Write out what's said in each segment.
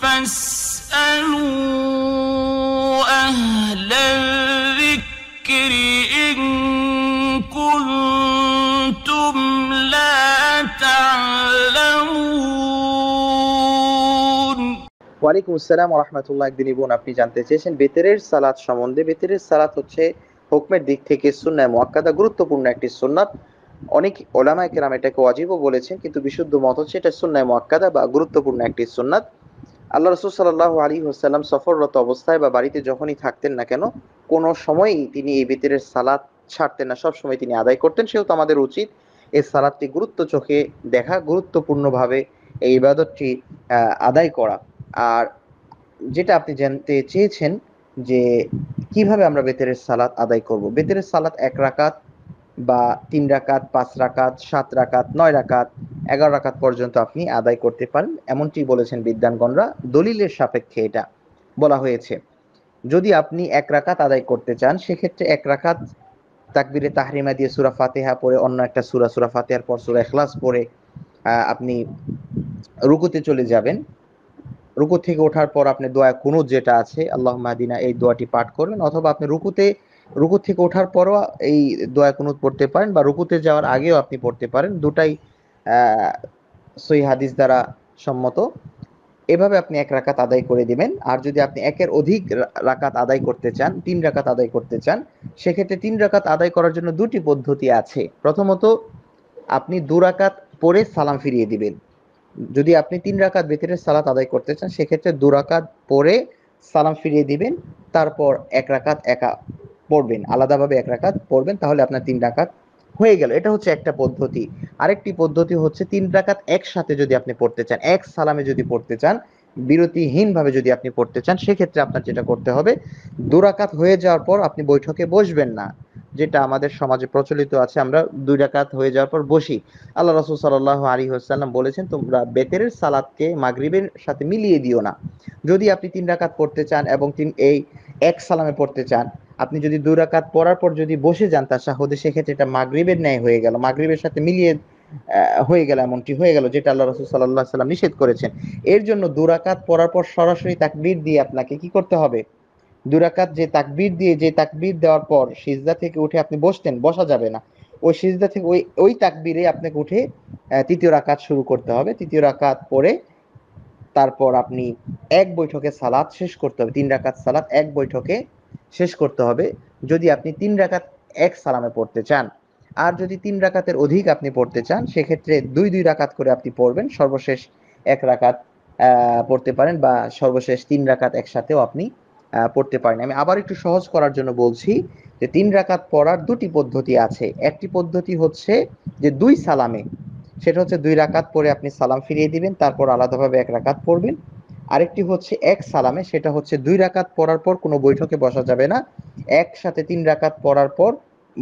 فاسألوا أهل الذكر إن كنتم لا تعلمون ওয়ালাইকুম আসসালাম রহমতুল্লাহ একদিন বোন আপনি জানতে চেয়েছেন বেতেরের সালাত সম্বন্ধে বেতেরের সালাত হচ্ছে হুকমের দিক থেকে সুন্নায় মোয়াক্কাদা গুরুত্বপূর্ণ একটি সুন্নাত অনেক ওলামা কেরাম এটাকে অজীবও বলেছেন কিন্তু বিশুদ্ধ মত হচ্ছে এটা সুন্নায় মোয়াক্কাদা বা গুরুত্বপূর্ণ একটি সুন্নাত আল্লাহ রসুল সাল্লাহ আলী হোসাল্লাম সফররত অবস্থায় বা বাড়িতে যখনই থাকতেন না কেন কোনো সময়ই তিনি এই বেতের সালাদ ছাড়তেন না সব সময় তিনি আদায় করতেন সেহেতু আমাদের উচিত এই সালাদটি গুরুত্ব চোখে দেখা গুরুত্বপূর্ণভাবে এই ইবাদতটি আদায় করা আর যেটা আপনি জানতে চেয়েছেন যে কিভাবে আমরা বেতেরের সালাত আদায় করব বেতেরের সালাত এক রাকাত বা তিন রাকাত পাঁচ রাকাত সাত রাকাত নয় রাকাত এগারো রাখাত পর্যন্ত আপনি আদায় করতে পারেন এমনটি বলেছেন বিদ্যানগণরা দলিলের সাপেক্ষে এটা বলা হয়েছে যদি আপনি এক রাকাত আদায় করতে চান সেক্ষেত্রে এক রাকাত তাকবিরে তাহরিমা দিয়ে সুরা ফাতেহা পরে অন্য একটা সুরা সুরা ফাতেহার পর সুরা এখলাস পরে আপনি রুকুতে চলে যাবেন রুকু থেকে ওঠার পর আপনি দোয়া কোনো যেটা আছে আল্লাহ মাদিনা এই দোয়াটি পাঠ করবেন অথবা আপনি রুকুতে রুকু থেকে ওঠার পরও এই দোয়া কোনো পড়তে পারেন বা রুকুতে যাওয়ার আগেও আপনি পড়তে পারেন দুটাই সই হাদিস দ্বারা সম্মত এভাবে আপনি এক রাকাত আদায় করে দিবেন আর যদি আপনি একের অধিক রাকাত আদায় করতে চান তিন রাকাত আদায় করতে চান সেক্ষেত্রে তিন রাকাত আদায় করার জন্য দুটি পদ্ধতি আছে প্রথমত আপনি দু রাকাত পরে সালাম ফিরিয়ে দিবেন যদি আপনি তিন রাকাত ভেতরে সালাত আদায় করতে চান সেক্ষেত্রে দু রাকাত পরে সালাম ফিরিয়ে দিবেন তারপর এক রাকাত একা পড়বেন আলাদাভাবে এক রাকাত পড়বেন তাহলে আপনার তিন রাকাত হয়ে গেল এটা হচ্ছে একটা পদ্ধতি আরেকটি পদ্ধতি হচ্ছে তিন রাকাত একসাথে যদি আপনি পড়তে চান এক সালামে যদি পড়তে চান বিরতিহীনভাবে যদি আপনি পড়তে চান সেক্ষেত্রে আপনার যেটা করতে হবে দুরাকাত হয়ে যাওয়ার পর আপনি বৈঠকে বসবেন না যেটা আমাদের সমাজে প্রচলিত আছে আমরা দুই রাকাত হয়ে যাওয়ার পর বসি আল্লাহ রসুল সাল্লাহ আলী হোসাল্লাম বলেছেন তোমরা বেতের সালাদকে মাগরিবের সাথে মিলিয়ে দিও না যদি আপনি তিন রাকাত পড়তে চান এবং তিন এই এক সালামে পড়তে চান আপনি যদি দুই রাকাত পড়ার পর যদি বসে যান তার সাহদে সেক্ষেত্রে এটা মাগরিবের ন্যায় হয়ে গেল মাগরিবের সাথে মিলিয়ে হয়ে গেল এমনটি হয়ে গেল যেটা আল্লাহ রসুল সাল্লাহ সাল্লাম নিষেধ করেছেন এর জন্য দুরাকাত পড়ার পর সরাসরি তাকবীর দিয়ে আপনাকে কি করতে হবে দুরাকাত যে তাকবীর দিয়ে যে তাকবীর দেওয়ার পর সিজদা থেকে উঠে আপনি বসতেন বসা যাবে না ওই সিজদা থেকে ওই ওই তাকবীরে আপনাকে উঠে তৃতীয় রাকাত শুরু করতে হবে তৃতীয় রাকাত পড়ে তারপর আপনি এক বৈঠকে সালাত শেষ করতে হবে তিন রাকাত সালাত এক বৈঠকে শেষ করতে হবে যদি আপনি তিন রাকাত এক সালামে পড়তে চান আর যদি তিন রাকাতের অধিক আপনি পড়তে চান সেক্ষেত্রে দুই দুই রাকাত করে আপনি পড়বেন সর্বশেষ এক রাকাত পড়তে পারেন বা সর্বশেষ তিন রাকাত একসাথেও আপনি পড়তে পারেন আমি আবার একটু সহজ করার জন্য বলছি যে তিন রাকাত পড়ার দুটি পদ্ধতি আছে একটি পদ্ধতি হচ্ছে যে দুই সালামে সেটা হচ্ছে দুই রাকাত পরে আপনি সালাম ফিরিয়ে দিবেন তারপর আলাদাভাবে এক রাকাত পড়বেন আরেকটি হচ্ছে এক সালামে সেটা হচ্ছে দুই রাকাত পড়ার পর কোনো বৈঠকে বসা যাবে না একসাথে তিন রাকাত পড়ার পর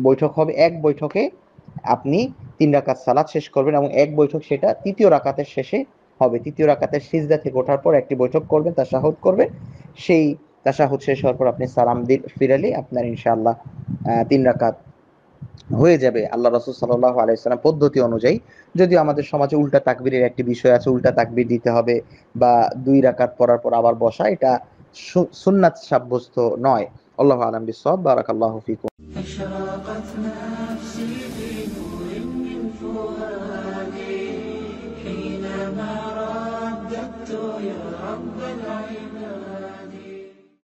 বৈঠক হবে এক বৈঠকে আপনি তিন রাকাত সালাদ শেষ করবেন এবং এক বৈঠক সেটা তৃতীয় রাকাতের শেষে হবে তৃতীয় রাকাতের সিজদা থেকে ওঠার পর একটি বৈঠক করবেন তার সাহত করবেন সেই তাশাহুদ শেষ হওয়ার পর আপনি সালাম ফিরালে আপনার ইনশাআল্লাহ তিন রাকাত হয়ে যাবে আল্লাহ রসুল সাল্লাহ আলাইসালাম পদ্ধতি অনুযায়ী যদিও আমাদের সমাজে উল্টা তাকবিরের একটি বিষয় আছে উল্টা তাকবির দিতে হবে বা দুই রাকাত পড়ার পর আবার বসা এটা সুন্নাত সাব্যস্ত নয় আল্লাহ আলম বারাক আল্লাহ ফিকুম